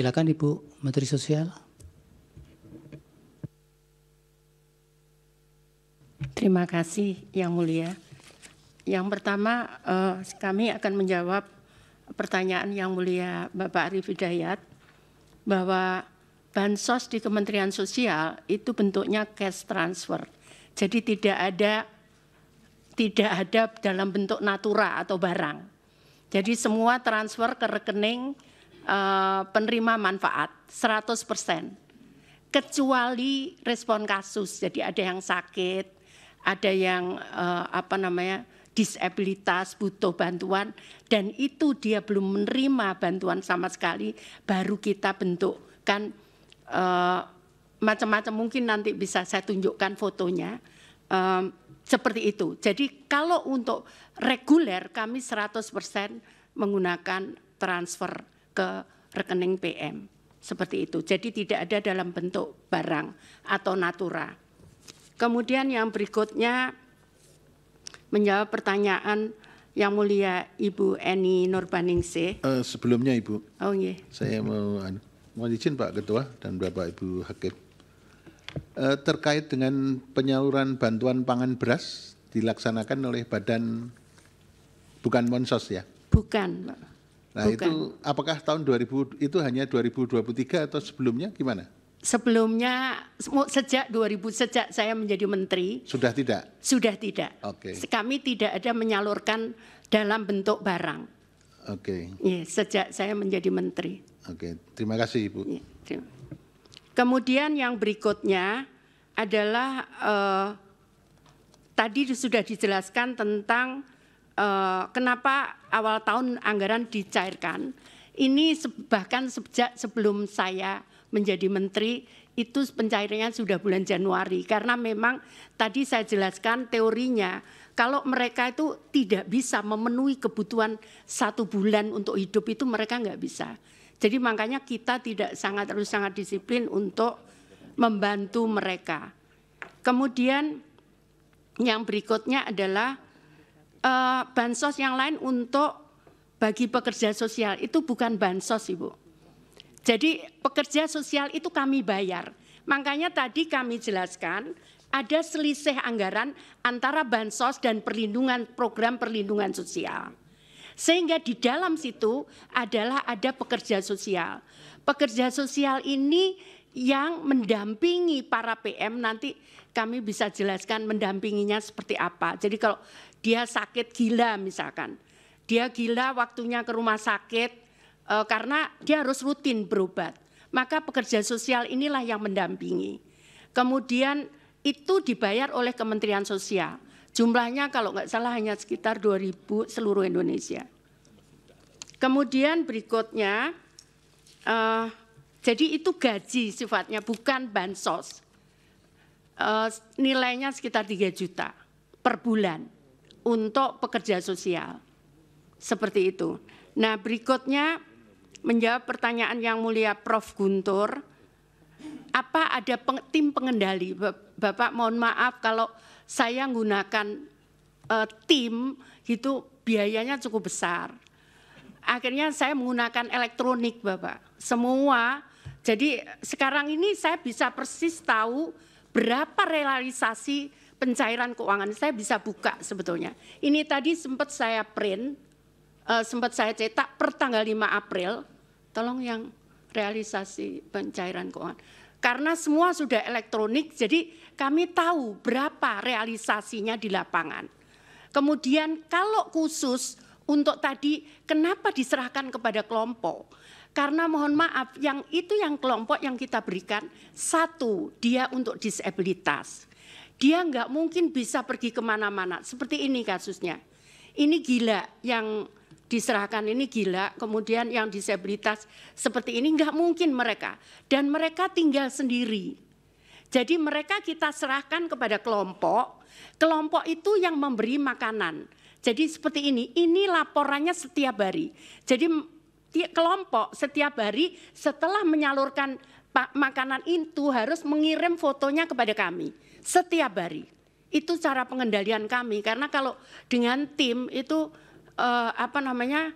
Silakan Ibu Menteri Sosial. Terima kasih Yang Mulia. Yang pertama eh, kami akan menjawab pertanyaan Yang Mulia Bapak Arif Hidayat bahwa bansos di Kementerian Sosial itu bentuknya cash transfer. Jadi tidak ada tidak ada dalam bentuk natura atau barang. Jadi semua transfer ke rekening Eh, penerima manfaat 100%. Kecuali respon kasus. Jadi ada yang sakit, ada yang uh, apa namanya? disabilitas butuh bantuan dan itu dia belum menerima bantuan sama sekali baru kita bentukkan uh, macam-macam mungkin nanti bisa saya tunjukkan fotonya um, seperti itu. Jadi kalau untuk reguler kami 100% menggunakan transfer ke rekening PM. Seperti itu. Jadi tidak ada dalam bentuk barang atau natura. Kemudian yang berikutnya menjawab pertanyaan yang mulia Ibu Eni Nurbaningsih. Uh, sebelumnya Ibu. Oh Saya mau anu, mohon izin Pak Ketua dan Bapak Ibu Hakim. Uh, terkait dengan penyaluran bantuan pangan beras dilaksanakan oleh badan bukan Monsos ya? Bukan, Pak. Nah Bukan. itu apakah tahun 2000 itu hanya 2023 atau sebelumnya gimana? Sebelumnya sejak 2000 sejak saya menjadi menteri sudah tidak sudah tidak. Oke. Okay. Kami tidak ada menyalurkan dalam bentuk barang. Oke. Okay. Iya, yeah, sejak saya menjadi menteri. Oke, okay. terima kasih ibu. Yeah, terima. Kemudian yang berikutnya adalah eh, tadi sudah dijelaskan tentang Eh, kenapa awal tahun anggaran dicairkan. Ini bahkan sejak sebelum saya menjadi menteri itu pencairannya sudah bulan Januari karena memang tadi saya jelaskan teorinya kalau mereka itu tidak bisa memenuhi kebutuhan satu bulan untuk hidup itu mereka nggak bisa. Jadi makanya kita tidak sangat harus sangat disiplin untuk membantu mereka. Kemudian yang berikutnya adalah uh, bansos yang lain untuk bagi pekerja sosial itu bukan bansos Ibu. Jadi pekerja sosial itu kami bayar. Makanya tadi kami jelaskan ada selisih anggaran antara bansos dan perlindungan program perlindungan sosial. Sehingga di dalam situ adalah ada pekerja sosial. Pekerja sosial ini yang mendampingi para PM nanti kami bisa jelaskan mendampinginya seperti apa. Jadi kalau dia sakit gila misalkan. Dia gila waktunya ke rumah sakit e, karena dia harus rutin berobat. Maka pekerja sosial inilah yang mendampingi. Kemudian itu dibayar oleh Kementerian Sosial. Jumlahnya kalau nggak salah hanya sekitar 2.000 seluruh Indonesia. Kemudian berikutnya, e, jadi itu gaji sifatnya bukan bansos. E, nilainya sekitar 3 juta per bulan untuk pekerja sosial. Seperti itu. Nah, berikutnya menjawab pertanyaan yang mulia Prof Guntur. Apa ada peng, tim pengendali? Bapak mohon maaf kalau saya menggunakan uh, tim itu biayanya cukup besar. Akhirnya saya menggunakan elektronik, Bapak. Semua. Jadi sekarang ini saya bisa persis tahu berapa realisasi pencairan keuangan saya bisa buka sebetulnya. Ini tadi sempat saya print, uh, sempat saya cetak per tanggal 5 April. Tolong yang realisasi pencairan keuangan. Karena semua sudah elektronik, jadi kami tahu berapa realisasinya di lapangan. Kemudian kalau khusus untuk tadi kenapa diserahkan kepada kelompok? Karena mohon maaf, yang itu yang kelompok yang kita berikan, satu, dia untuk disabilitas. Dia nggak mungkin bisa pergi kemana-mana. Seperti ini kasusnya. Ini gila yang diserahkan ini gila. Kemudian yang disabilitas seperti ini nggak mungkin mereka. Dan mereka tinggal sendiri. Jadi mereka kita serahkan kepada kelompok. Kelompok itu yang memberi makanan. Jadi seperti ini, ini laporannya setiap hari. Jadi kelompok setiap hari setelah menyalurkan pak makanan itu harus mengirim fotonya kepada kami setiap hari. Itu cara pengendalian kami karena kalau dengan tim itu eh, apa namanya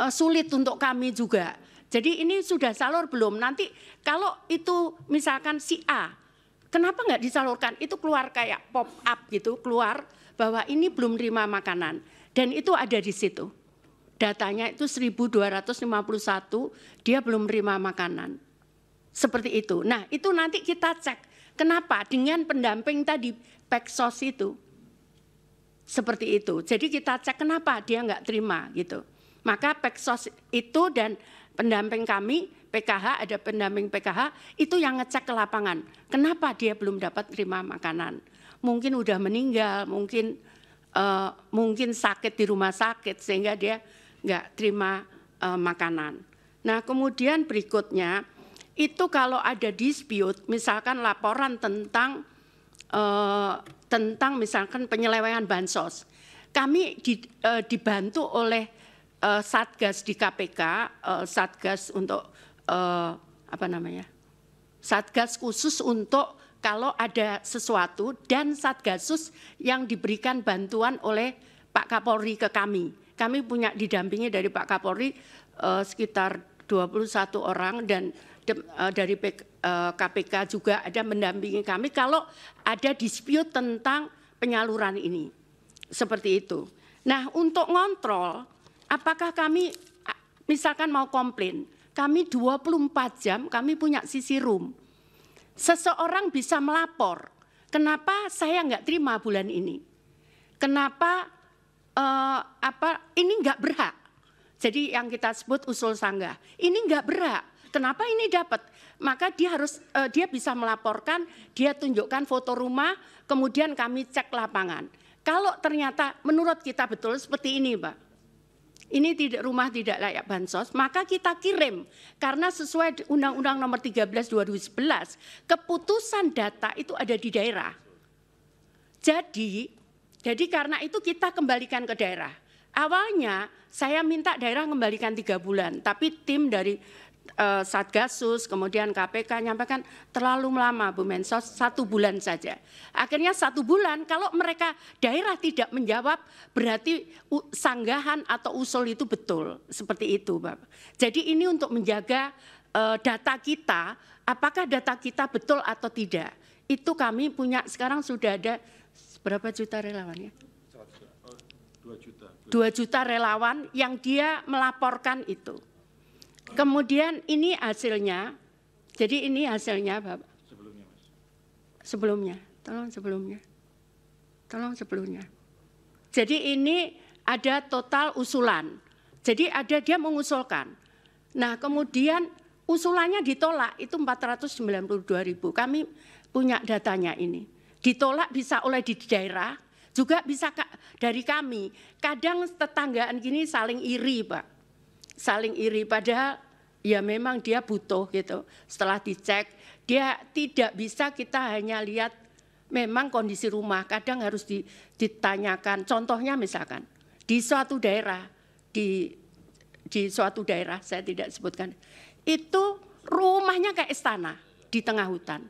eh, sulit untuk kami juga. Jadi ini sudah salur belum? Nanti kalau itu misalkan si A, kenapa nggak disalurkan? Itu keluar kayak pop up gitu, keluar bahwa ini belum terima makanan. Dan itu ada di situ. Datanya itu 1251, dia belum terima makanan. Seperti itu. Nah, itu nanti kita cek. Kenapa dengan pendamping tadi peksos itu? Seperti itu. Jadi kita cek kenapa dia nggak terima gitu. Maka peksos itu dan pendamping kami PKH, ada pendamping PKH, itu yang ngecek ke lapangan. Kenapa dia belum dapat terima makanan? Mungkin udah meninggal, mungkin uh, mungkin sakit di rumah sakit sehingga dia nggak terima uh, makanan. Nah kemudian berikutnya itu kalau ada dispute, misalkan laporan tentang eh, tentang misalkan penyelewengan bansos, kami di, eh, dibantu oleh eh, satgas di KPK, satgas untuk apa namanya, satgas khusus untuk kalau ada sesuatu dan satgasus yang diberikan bantuan oleh Pak Kapolri ke kami. Kami punya didampingi dari Pak Kapolri eh, sekitar 21 orang dan Eh, dari KPK eh, juga ada mendampingi kami kalau ada dispute tentang penyaluran ini. Seperti itu. Nah, untuk ngontrol apakah kami misalkan mau komplain, kami 24 jam kami punya sisi room. Seseorang bisa melapor, kenapa saya nggak terima bulan ini? Kenapa uh, apa ini nggak berhak? Jadi yang kita sebut usul sanggah, ini nggak berhak Kenapa ini dapat? Maka dia harus uh, dia bisa melaporkan, dia tunjukkan foto rumah, kemudian kami cek lapangan. Kalau ternyata menurut kita betul seperti ini, Pak. Ini tidak rumah tidak layak bansos, maka kita kirim karena sesuai Undang-Undang Nomor 13 2011, keputusan data itu ada di daerah. Jadi, jadi karena itu kita kembalikan ke daerah. Awalnya saya minta daerah kembalikan tiga bulan, tapi tim dari Eh, Satgasus, kemudian KPK nyampaikan terlalu lama Bu Mensos satu bulan saja. Akhirnya satu bulan kalau mereka daerah tidak menjawab berarti sanggahan atau usul itu betul seperti itu Bapak. Jadi ini untuk menjaga eh, data kita apakah data kita betul atau tidak. Itu kami punya sekarang sudah ada berapa juta relawannya? Oh, dua juta. dua juta relawan yang dia melaporkan itu. Kemudian ini hasilnya, jadi ini hasilnya Bapak. Sebelumnya, Sebelumnya, tolong sebelumnya. Tolong sebelumnya. Jadi ini ada total usulan. Jadi ada dia mengusulkan. Nah kemudian usulannya ditolak itu 492 ribu. Kami punya datanya ini. Ditolak bisa oleh di daerah, juga bisa dari kami. Kadang tetanggaan gini saling iri Pak saling iri padahal ya memang dia butuh gitu. Setelah dicek dia tidak bisa kita hanya lihat memang kondisi rumah kadang harus ditanyakan. Contohnya misalkan di suatu daerah di di suatu daerah saya tidak sebutkan itu rumahnya kayak istana di tengah hutan.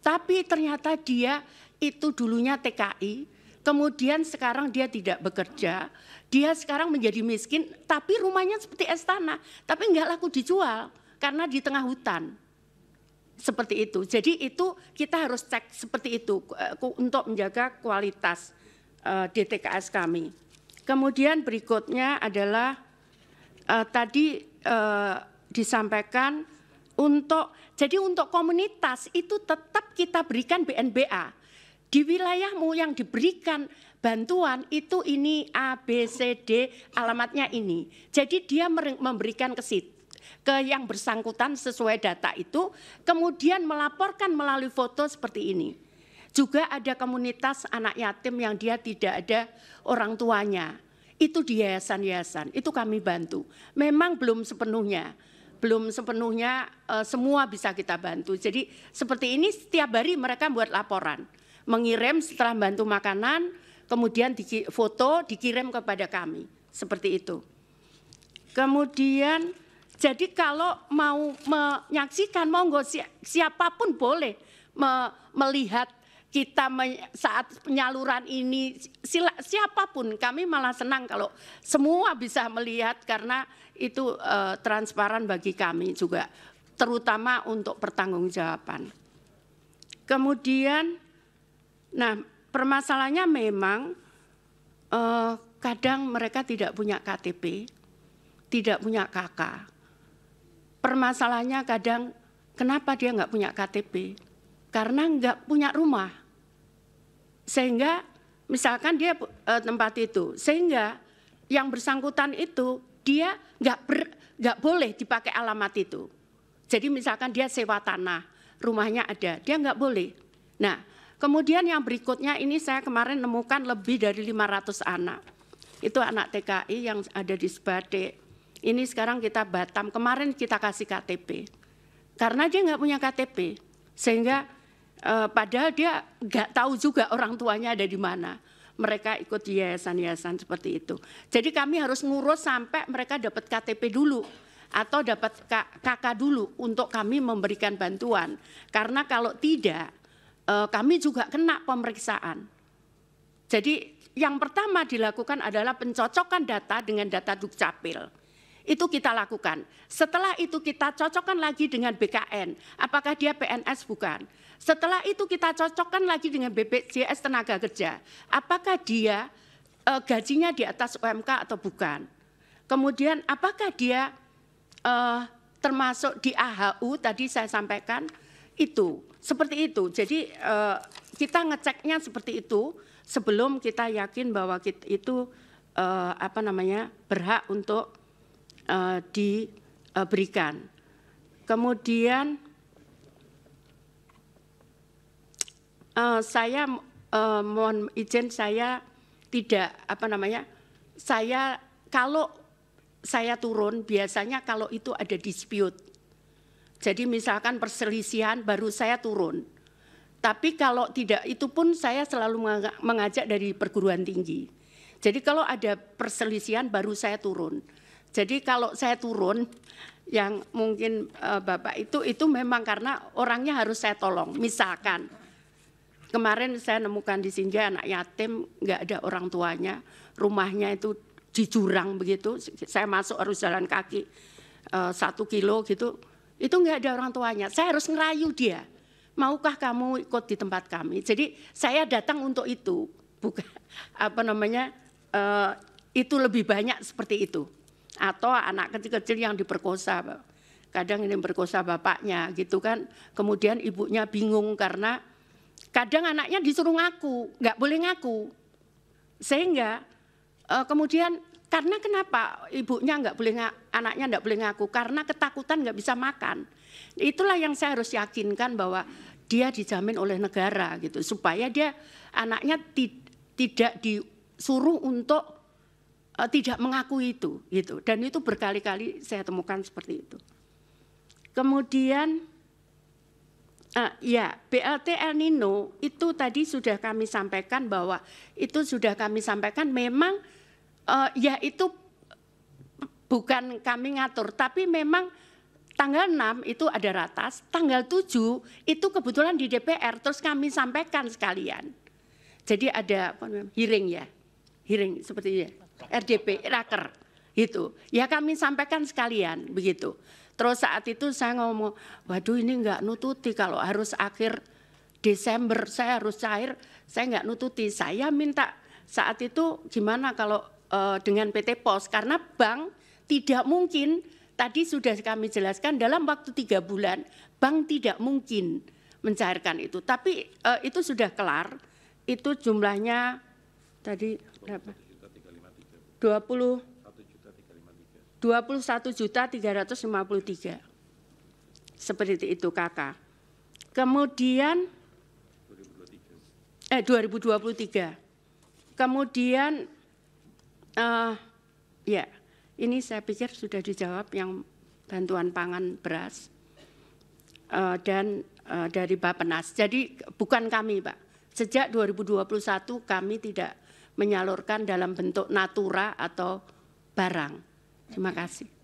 Tapi ternyata dia itu dulunya TKI, kemudian sekarang dia tidak bekerja, dia sekarang menjadi miskin, tapi rumahnya seperti es tanah, tapi enggak laku dijual karena di tengah hutan. Seperti itu. Jadi itu kita harus cek seperti itu eh, untuk menjaga kualitas eh, DTKS kami. Kemudian berikutnya adalah eh, tadi disampaikan untuk jadi untuk komunitas itu tetap kita berikan BNBA di wilayahmu yang diberikan bantuan itu ini A, B, C, D, alamatnya ini. Jadi dia memberikan ke situ ke yang bersangkutan sesuai data itu, kemudian melaporkan melalui foto seperti ini. Juga ada komunitas anak yatim yang dia tidak ada orang tuanya. Itu di yayasan-yayasan, itu kami bantu. Memang belum sepenuhnya, belum sepenuhnya eh, semua bisa kita bantu. Jadi seperti ini setiap hari mereka buat laporan mengirim setelah bantu makanan, kemudian di, foto dikirim kepada kami, seperti itu. Kemudian, jadi kalau mau menyaksikan, monggo siapapun boleh me, melihat kita saat penyaluran ini sila, siapapun kami malah senang kalau semua bisa melihat karena itu uh, transparan bagi kami juga terutama untuk pertanggungjawaban. Kemudian Nah, permasalahannya memang eh, kadang mereka tidak punya KTP, tidak punya KK. Permasalahannya kadang kenapa dia nggak punya KTP? Karena nggak punya rumah. Sehingga misalkan dia eh, tempat itu, sehingga yang bersangkutan itu dia nggak ber, nggak boleh dipakai alamat itu. Jadi misalkan dia sewa tanah, rumahnya ada, dia nggak boleh. Nah, Kemudian yang berikutnya ini saya kemarin nemukan lebih dari 500 anak. Itu anak TKI yang ada di Sebate. Ini sekarang kita Batam, kemarin kita kasih KTP. Karena dia nggak punya KTP, sehingga eh, padahal dia nggak tahu juga orang tuanya ada di mana. Mereka ikut yayasan-yayasan seperti itu. Jadi kami harus ngurus sampai mereka dapat KTP dulu atau dapat kakak dulu untuk kami memberikan bantuan. Karena kalau tidak, Eh, kami juga kena pemeriksaan. Jadi yang pertama dilakukan adalah pencocokan data dengan data Dukcapil. Itu kita lakukan. Setelah itu kita cocokkan lagi dengan BKN, apakah dia PNS bukan. Setelah itu kita cocokkan lagi dengan BPJS tenaga kerja, apakah dia e, gajinya di atas UMK atau bukan. Kemudian apakah dia e, termasuk di AHU tadi saya sampaikan, itu seperti itu. Jadi uh, kita ngeceknya seperti itu sebelum kita yakin bahwa kita itu uh, apa namanya berhak untuk uh, diberikan. Kemudian uh, saya uh, mohon izin saya tidak apa namanya saya kalau saya turun biasanya kalau itu ada dispute jadi misalkan perselisihan baru saya turun. Tapi kalau tidak itu pun saya selalu mengajak dari perguruan tinggi. Jadi kalau ada perselisihan baru saya turun. Jadi kalau saya turun yang mungkin eh, Bapak itu itu memang karena orangnya harus saya tolong. Misalkan kemarin saya nemukan di Sinja anak yatim nggak ada orang tuanya, rumahnya itu di jurang begitu. Saya masuk harus jalan kaki eh, satu kilo gitu itu enggak ada orang tuanya. Saya harus ngerayu dia. Maukah kamu ikut di tempat kami? Jadi saya datang untuk itu, bukan apa namanya eh, itu lebih banyak seperti itu. Atau anak kecil-kecil yang diperkosa, kadang ini berkosa bapaknya gitu kan. Kemudian ibunya bingung karena kadang anaknya disuruh ngaku, nggak boleh ngaku, sehingga eh, kemudian karena kenapa ibunya nggak boleh anaknya nggak boleh ngaku? Karena ketakutan nggak bisa makan. Itulah yang saya harus yakinkan bahwa dia dijamin oleh negara gitu supaya dia anaknya tidak disuruh untuk uh, tidak mengakui itu gitu dan itu berkali-kali saya temukan seperti itu. Kemudian uh, ya BLT El Nino itu tadi sudah kami sampaikan bahwa itu sudah kami sampaikan memang uh, ya itu bukan kami ngatur, tapi memang tanggal 6 itu ada ratas, tanggal 7 itu kebetulan di DPR terus kami sampaikan sekalian. Jadi ada hiring hearing ya. Hearing seperti ya. RDP raker itu. Ya kami sampaikan sekalian begitu. Terus saat itu saya ngomong, waduh ini nggak nututi kalau harus akhir Desember saya harus cair, saya nggak nututi. Saya minta saat itu gimana kalau uh, dengan PT Pos karena bank tidak mungkin tadi sudah kami jelaskan dalam waktu tiga bulan bank tidak mungkin mencairkan itu tapi uh, itu sudah kelar itu jumlahnya tadi berapa 20 21 juta 353 seperti itu kakak kemudian eh 2023 kemudian Uh, ya, ini saya pikir sudah dijawab yang bantuan pangan beras uh, dan uh, dari Bappenas. Jadi bukan kami, Pak. Sejak 2021 kami tidak menyalurkan dalam bentuk natura atau barang. Terima kasih.